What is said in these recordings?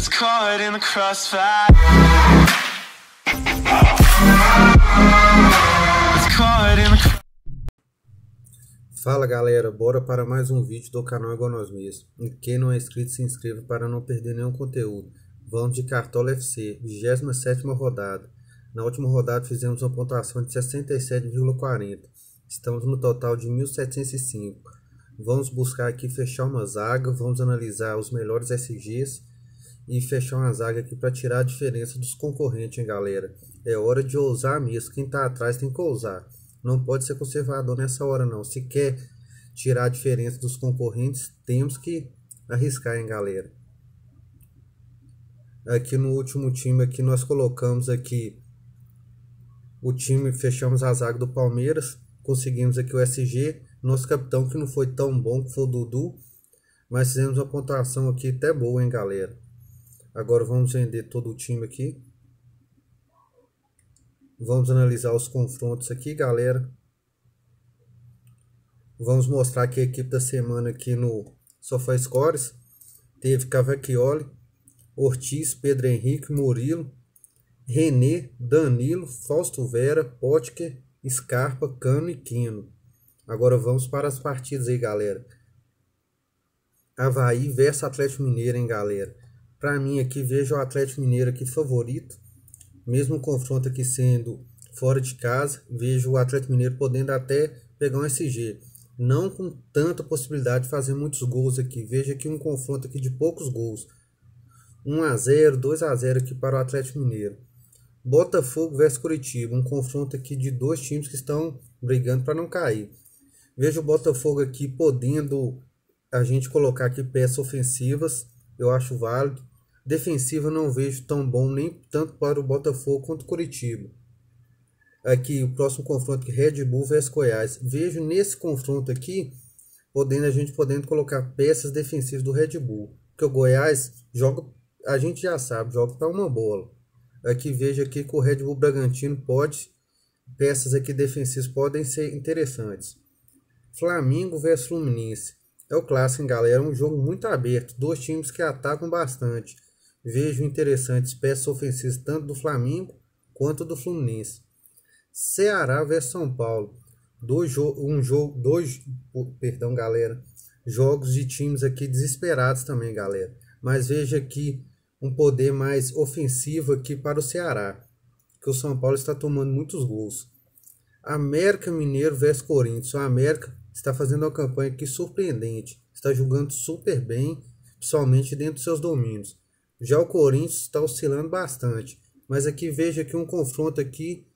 in the crossfire. Fala galera, bora para mais um vídeo do canal mesmos. E quem não é inscrito, se inscreva para não perder nenhum conteúdo. Vamos de Cartola FC, 27 rodada. Na última rodada fizemos uma pontuação de 67,40. Estamos no total de 1.705. Vamos buscar aqui fechar uma zaga, vamos analisar os melhores SGs e fechar uma zaga aqui para tirar a diferença dos concorrentes, hein, galera? É hora de ousar mesmo. Quem tá atrás tem que ousar. Não pode ser conservador nessa hora, não. Se quer tirar a diferença dos concorrentes, temos que arriscar, hein, galera? Aqui no último time aqui nós colocamos aqui o time, fechamos a zaga do Palmeiras, conseguimos aqui o SG, nosso capitão que não foi tão bom que foi o Dudu, mas fizemos uma pontuação aqui até boa, hein, galera? Agora vamos vender todo o time aqui. Vamos analisar os confrontos aqui, galera. Vamos mostrar que a equipe da semana aqui no Scores. teve Cavacchioli, Ortiz, Pedro Henrique, Murilo, René, Danilo, Fausto Vera, Potker, Scarpa, Cano e Quino. Agora vamos para as partidas aí, galera. Havaí versus Atlético Mineiro, hein, galera? Para mim aqui vejo o Atlético Mineiro aqui favorito, mesmo o confronto aqui sendo fora de casa, vejo o Atlético Mineiro podendo até pegar um SG. Não com tanta possibilidade de fazer muitos gols aqui. Veja aqui um confronto aqui de poucos gols. 1 a 0, 2 a 0 aqui para o Atlético Mineiro. Botafogo versus Curitiba, um confronto aqui de dois times que estão brigando para não cair. Vejo o Botafogo aqui podendo a gente colocar aqui peças ofensivas, eu acho válido defensiva não vejo tão bom nem tanto para o Botafogo quanto o Curitiba. Aqui o próximo confronto que é Red Bull vs Goiás. Vejo nesse confronto aqui podendo a gente podendo colocar peças defensivas do Red Bull, porque o Goiás joga, a gente já sabe, joga para uma bola. Aqui vejo aqui que o Red Bull Bragantino pode peças aqui defensivas podem ser interessantes. Flamengo vs Fluminense. É o clássico, hein, galera. É um jogo muito aberto. Dois times que atacam bastante. Vejo interessantes peças ofensivas tanto do Flamengo quanto do Fluminense. Ceará versus São Paulo. Dois um jogo, dois, perdão, galera. Jogos de times aqui desesperados também, galera. Mas veja aqui um poder mais ofensivo aqui para o Ceará, que o São Paulo está tomando muitos gols. América Mineiro versus Corinthians. O América está fazendo uma campanha aqui surpreendente, está jogando super bem, principalmente dentro dos seus domínios. Já o Corinthians está oscilando bastante. Mas aqui veja que um confronto aqui,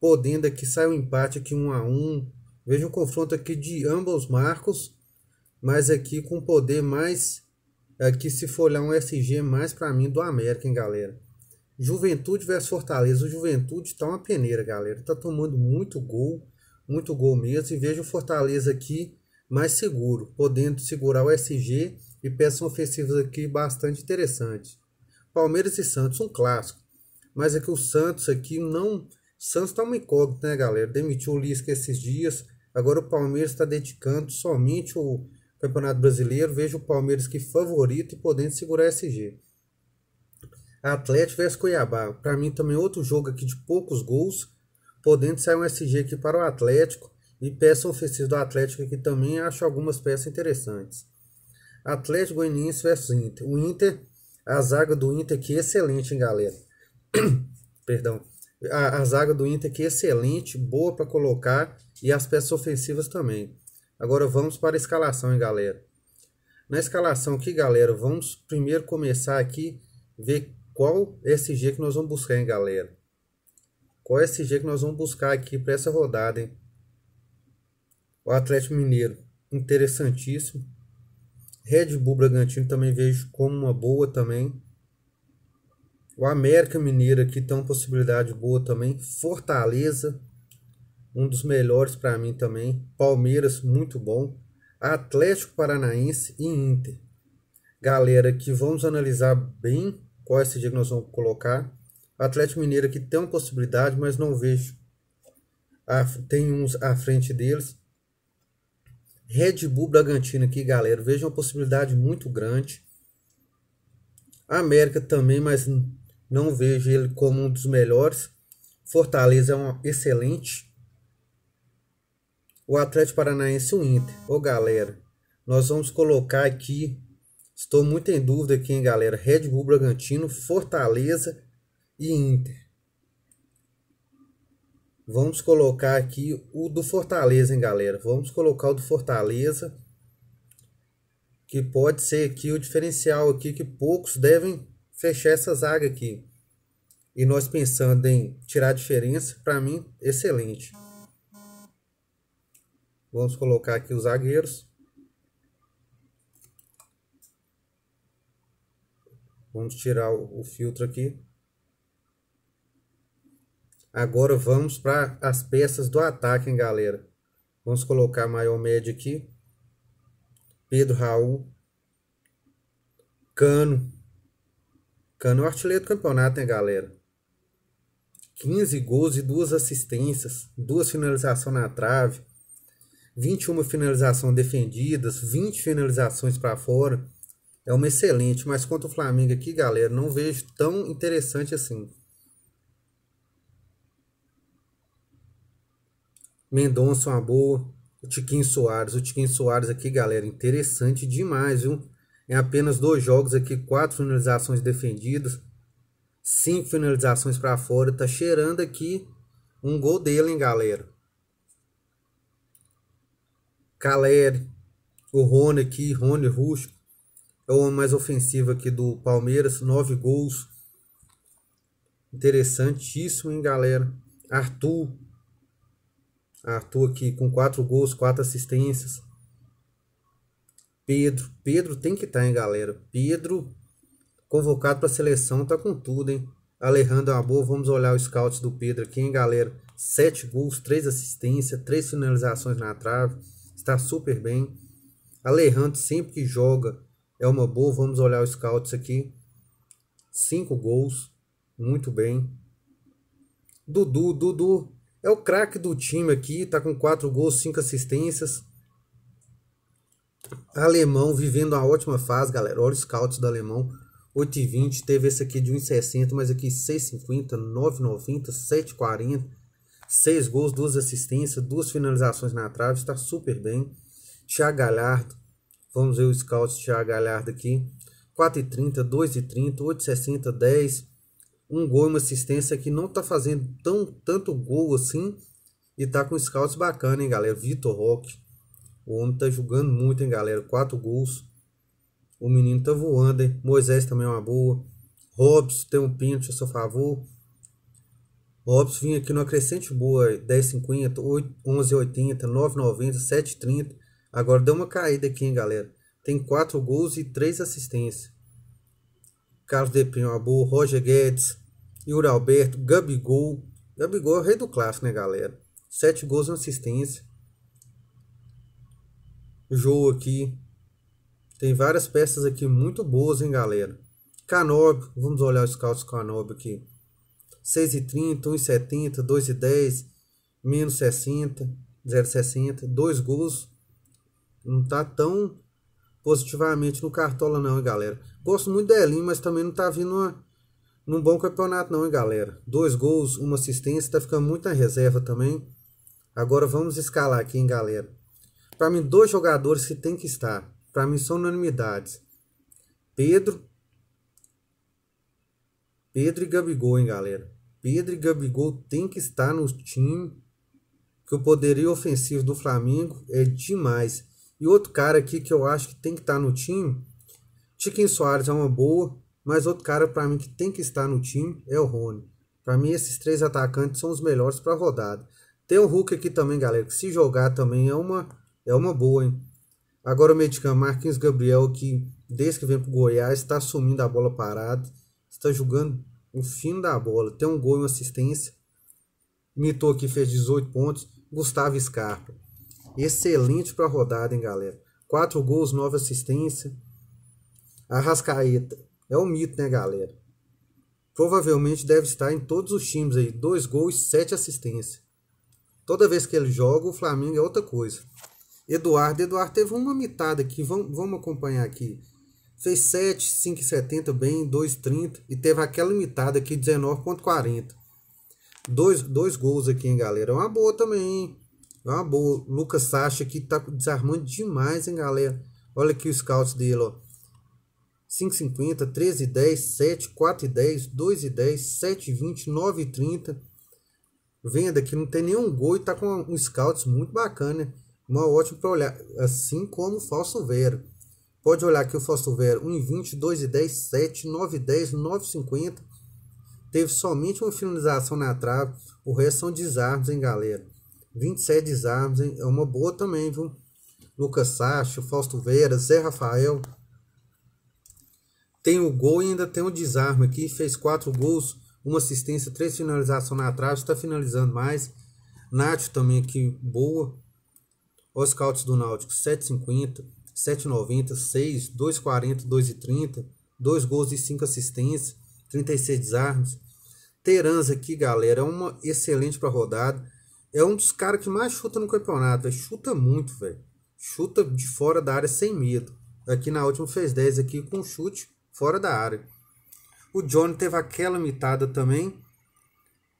podendo aqui sair um empate aqui 1 um a 1 um. Veja um confronto aqui de ambos marcos, mas aqui com poder mais aqui se for olhar um SG mais para mim do América, hein, galera. Juventude versus Fortaleza. O Juventude tá uma peneira, galera. Tá tomando muito gol, muito gol mesmo. E veja o Fortaleza aqui mais seguro, podendo segurar o SG e peças ofensivas aqui bastante interessantes. Palmeiras e Santos, um clássico. Mas é que o Santos aqui não. Santos tá uma incógnita, né, galera? Demitiu o Lisca esses dias. Agora o Palmeiras está dedicando somente o Campeonato Brasileiro. Vejo o Palmeiras que favorito e podendo segurar SG. Atlético vs Cuiabá. Para mim também é outro jogo aqui de poucos gols. Podendo sair um SG aqui para o Atlético. E peça ofensiva do Atlético aqui também acho algumas peças interessantes. Atlético Goianiense versus Inter. O Inter, a zaga do Inter que excelente, hein, galera. Perdão. A, a, zaga do Inter que excelente, boa para colocar e as peças ofensivas também. Agora vamos para a escalação, hein, galera. Na escalação aqui, galera, vamos primeiro começar aqui ver qual SG que nós vamos buscar, hein, galera. Qual SG que nós vamos buscar aqui para essa rodada, hein? O Atlético Mineiro, interessantíssimo Red Bull Bragantino também vejo como uma boa também. O América Mineiro aqui tem uma possibilidade boa também. Fortaleza, um dos melhores para mim também. Palmeiras, muito bom. Atlético Paranaense e Inter. Galera, que vamos analisar bem qual é esse dia que nós vamos colocar. Atlético Mineiro aqui tem uma possibilidade, mas não vejo. tem uns à frente deles. Red Bull Bragantino aqui, galera. Veja uma possibilidade muito grande. América também, mas não vejo ele como um dos melhores. Fortaleza é um excelente. O Atlético Paranaense o Inter. Ô, galera, nós vamos colocar aqui. Estou muito em dúvida aqui, hein, galera. Red Bull Bragantino, Fortaleza e Inter. Vamos colocar aqui o do Fortaleza, hein, galera? Vamos colocar o do Fortaleza, que pode ser aqui o diferencial aqui que poucos devem fechar essa zaga aqui. E nós pensando em tirar a diferença, para mim, excelente. Vamos colocar aqui os zagueiros. Vamos tirar o, o filtro aqui. Agora vamos para as peças do ataque, hein, galera? Vamos colocar maior médio aqui. Pedro Raul. Cano. Cano é o artilheiro do campeonato, hein, né, galera? 15 gols e duas assistências, duas finalizações na trave, 21 finalizações defendidas, 20 finalizações para fora. É uma excelente, mas quanto ao Flamengo aqui, galera, não vejo tão interessante assim. Mendonça, uma boa. O Tiquinho Soares. O Tiquinho Soares aqui, galera, interessante demais, viu? Em é apenas dois jogos aqui, quatro finalizações defendidas, cinco finalizações para fora. Tá cheirando aqui um gol dele, hein, galera? Caleri, o Rony aqui, Rony Rústico. É o homem mais ofensivo aqui do Palmeiras, nove gols. Interessantíssimo, hein, galera? Arthur, Arthur aqui com quatro gols, quatro assistências. Pedro, Pedro tem que estar, tá, hein, galera? Pedro, convocado para a seleção, tá com tudo, hein? Alejandro é boa, vamos olhar o scout do Pedro aqui, hein, galera? Sete gols, três assistências, três finalizações na trave. Está super bem. Alejandro, sempre que joga, é uma boa. Vamos olhar o scout aqui. Cinco gols, muito bem. Dudu, Dudu, é o craque do time aqui, tá com 4 gols, 5 assistências. Alemão vivendo uma ótima fase, galera. Olha os scouts do alemão. 8,20, teve esse aqui de 1,60, mas aqui 6,50, 9,90, 7,40. 6 gols, 2 assistências, 2 finalizações na trave, está super bem. Thiago Galhardo, vamos ver o scout Thiago Galhardo aqui. 4,30, 2,30, 8,60, 10, um gol e uma assistência que não tá fazendo tão tanto gol assim e tá com scouts bacana, hein, galera? Vitor Roque. O homem tá jogando muito, hein, galera? Quatro gols. O menino tá voando, hein? Moisés também é uma boa. Robson tem um pênalti a seu favor. Robson vinha aqui no crescente boa, 10,50, 11,80, 9,90, 7,30. Agora deu uma caída aqui, hein, galera? Tem quatro gols e três assistências. Carlos Depinho é uma boa. Roger Guedes, Yuri Alberto, Gabigol. Gabigol é o rei do clássico, né, galera? Sete gols na assistência. Jô aqui. Tem várias peças aqui muito boas, hein, galera? Canob, vamos olhar os scouts Canob aqui. 6,30, 1,70, 2,10, menos 60, 0,60. Dois gols. Não tá tão positivamente no Cartola não, hein, galera? Gosto muito da mas também não tá vindo uma num bom campeonato não, hein, galera? Dois gols, uma assistência, tá ficando muita reserva também. Agora vamos escalar aqui, hein, galera? Para mim, dois jogadores que tem que estar. Para mim, são unanimidades. Pedro. Pedro e Gabigol, hein, galera? Pedro e Gabigol tem que estar no time. Que o poderio ofensivo do Flamengo é demais. E outro cara aqui que eu acho que tem que estar no time. Tiquinho Soares é uma boa. Mas outro cara para mim que tem que estar no time é o Rony. Para mim esses três atacantes são os melhores para rodada. Tem o Hulk aqui também, galera, que se jogar também é uma é uma boa, hein? Agora o medicamento Marquinhos Gabriel, que desde que vem pro Goiás, está assumindo a bola parada, está jogando o fim da bola, tem um gol e uma assistência. Mitou aqui fez 18 pontos. Gustavo Scarpa. Excelente para rodada, hein, galera? 4 gols, 9 assistência. Arrascaeta é um mito, né, galera? Provavelmente deve estar em todos os times aí. Dois gols, sete assistências. Toda vez que ele joga, o Flamengo é outra coisa. Eduardo, Eduardo teve uma mitada aqui, vamos, vamos acompanhar aqui. Fez 7, 5,70 bem, 2,30 e teve aquela mitada aqui, 19,40. Dois, dois gols aqui, hein, galera? É uma boa também, hein? É uma boa. Lucas Sacha aqui tá desarmando demais, hein, galera? Olha aqui os scout dele, ó. 5,50, 13,10, 7, 4,10, 2,10, 7,20, 9,30. Venda que não tem nenhum gol e tá com um scout muito bacana. Né? Uma ótima para olhar, assim como o Fausto Vero. Pode olhar aqui o Fausto Vero, 1,20, 2,10, 7,9,10, 9,50. Teve somente uma finalização na trave, o resto são desarmes, hein, galera. 27 desarmes, hein? é uma boa também, viu? Lucas Sacho, Fausto Vera, Zé Rafael, tem o gol e ainda tem o desarme aqui. Fez quatro gols, uma assistência, três finalizações na trave. Está finalizando mais. Nath também aqui, boa. Os scouts do Náutico, 7,50, 7,90, 6, 2,40, 2,30. Dois gols e cinco assistências, 36 desarmes. Terans aqui, galera, é uma excelente para rodada. É um dos caras que mais chuta no campeonato, véio. chuta muito, velho. Chuta de fora da área sem medo. Aqui na última fez 10 aqui com chute fora da área. O Johnny teve aquela mitada também.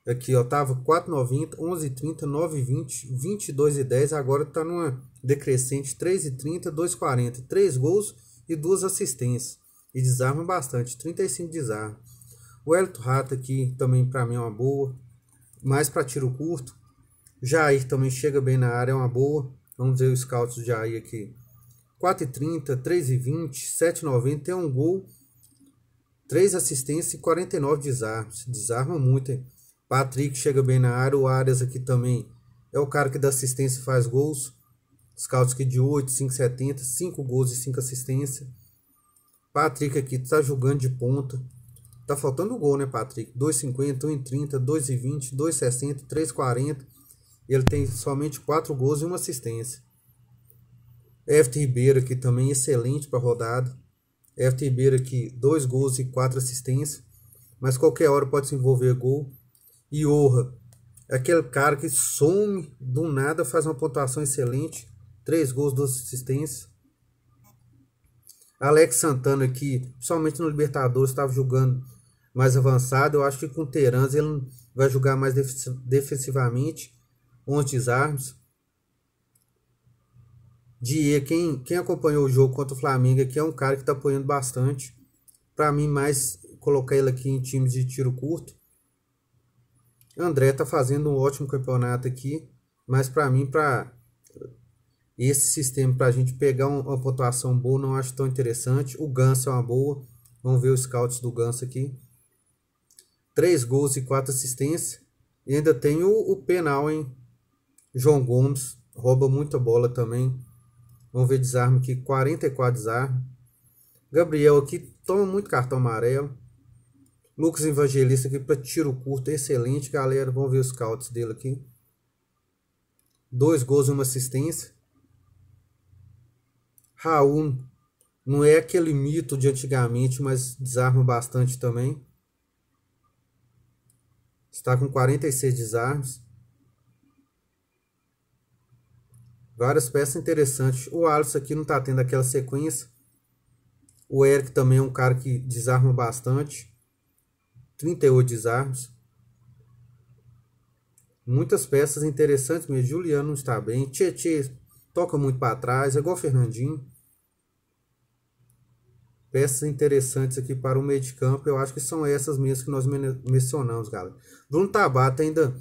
Aqui, ó, tava 4,90, 11,30, 9,20, 22,10. Agora tá numa decrescente 3,30, 2,40. 3 gols e duas assistências. E desarma bastante, 35 desarma. O Elito Rata aqui também para mim é uma boa. Mais para tiro curto. Jair também chega bem na área, é uma boa. Vamos ver os scouts do Jair aqui. 4,30, 3,20, 7,90. Tem um gol 3 assistências e 49 desarmes. Desarma muito, hein? Patrick chega bem na área, o Arias aqui também é o cara que dá assistência e faz gols. aqui de 8, 5,70, 5 gols e 5 assistências. Patrick aqui tá jogando de ponta. Tá faltando gol, né, Patrick? 2,50, 1,30, 2,20, 2,60, 3,40. E Ele tem somente 4 gols e 1 assistência. Everton Ribeiro aqui também excelente para rodada. Everton Ribeiro aqui, dois gols e quatro assistências, mas qualquer hora pode se envolver gol. E Orra, aquele cara que some do nada, faz uma pontuação excelente, três gols, duas assistências. Alex Santana aqui, principalmente no Libertadores, estava jogando mais avançado. Eu acho que com o Terans ele vai jogar mais defensivamente, 11 desarmes. De quem, quem acompanhou o jogo contra o Flamengo aqui é um cara que está apoiando bastante. Para mim, mais colocar ele aqui em times de tiro curto. André está fazendo um ótimo campeonato aqui, mas para mim, para esse sistema, para a gente pegar uma pontuação boa, não acho tão interessante. O Ganso é uma boa. Vamos ver os scouts do Ganso aqui. Três gols e quatro assistências. E ainda tem o, o penal, hein? João Gomes rouba muita bola também Vamos ver desarme aqui, 44 desarme. Gabriel aqui toma muito cartão amarelo. Lucas Evangelista aqui para tiro curto, excelente, galera. Vamos ver os scouts dele aqui. Dois gols e uma assistência. Raul não é aquele mito de antigamente, mas desarma bastante também. Está com 46 desarmes. Várias peças interessantes. O Alisson aqui não está tendo aquela sequência. O Eric também é um cara que desarma bastante. 38 desarmes. Muitas peças interessantes mesmo. Juliano não está bem. Tietê toca muito para trás. É igual Fernandinho. Peças interessantes aqui para o meio de campo. Eu acho que são essas mesmas que nós mencionamos, galera. Bruno Tabata ainda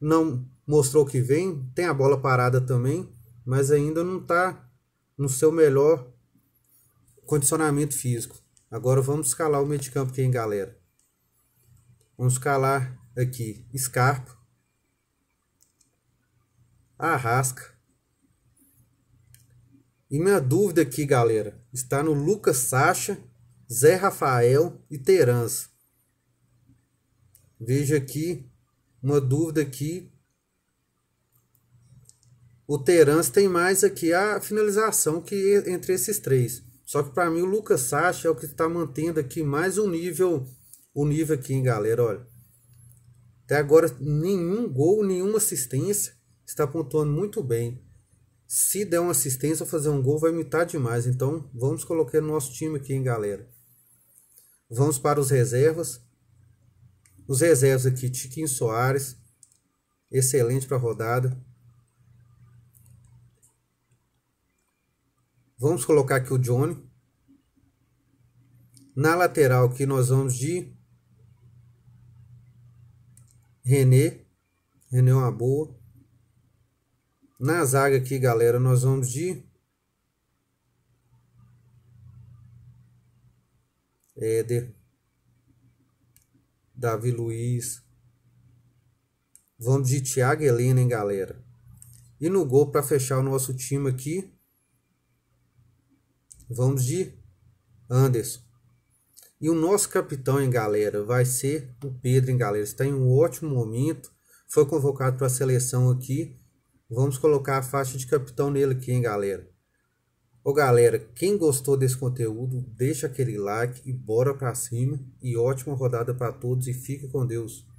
não mostrou que vem. Tem a bola parada também mas ainda não está no seu melhor condicionamento físico. Agora vamos escalar o meio de campo aqui, hein, galera. Vamos escalar aqui Scarpa, Arrasca. E minha dúvida aqui, galera, está no Lucas Sacha, Zé Rafael e Terança. Veja aqui uma dúvida aqui o Terence tem mais aqui a finalização que entre esses três. Só que para mim o Lucas Sacha é o que está mantendo aqui mais um nível, o um nível aqui, hein, galera, olha. Até agora nenhum gol, nenhuma assistência, está pontuando muito bem. Se der uma assistência ou fazer um gol vai imitar demais, então vamos colocar no nosso time aqui, hein, galera. Vamos para os reservas. Os reservas aqui, Tiquinho Soares, excelente para a rodada. Vamos colocar aqui o Johnny. Na lateral aqui nós vamos de René. René é uma boa. Na zaga aqui, galera, nós vamos de Éder. Davi Luiz. Vamos de Thiago Helena, hein, galera? E no gol, para fechar o nosso time aqui, Vamos de Anderson. E o nosso capitão em galera vai ser o Pedro em galera. Está em um ótimo momento. Foi convocado para a seleção aqui. Vamos colocar a faixa de capitão nele aqui, hein, galera. Ô galera, quem gostou desse conteúdo, deixa aquele like e bora para cima. E ótima rodada para todos e fica com Deus.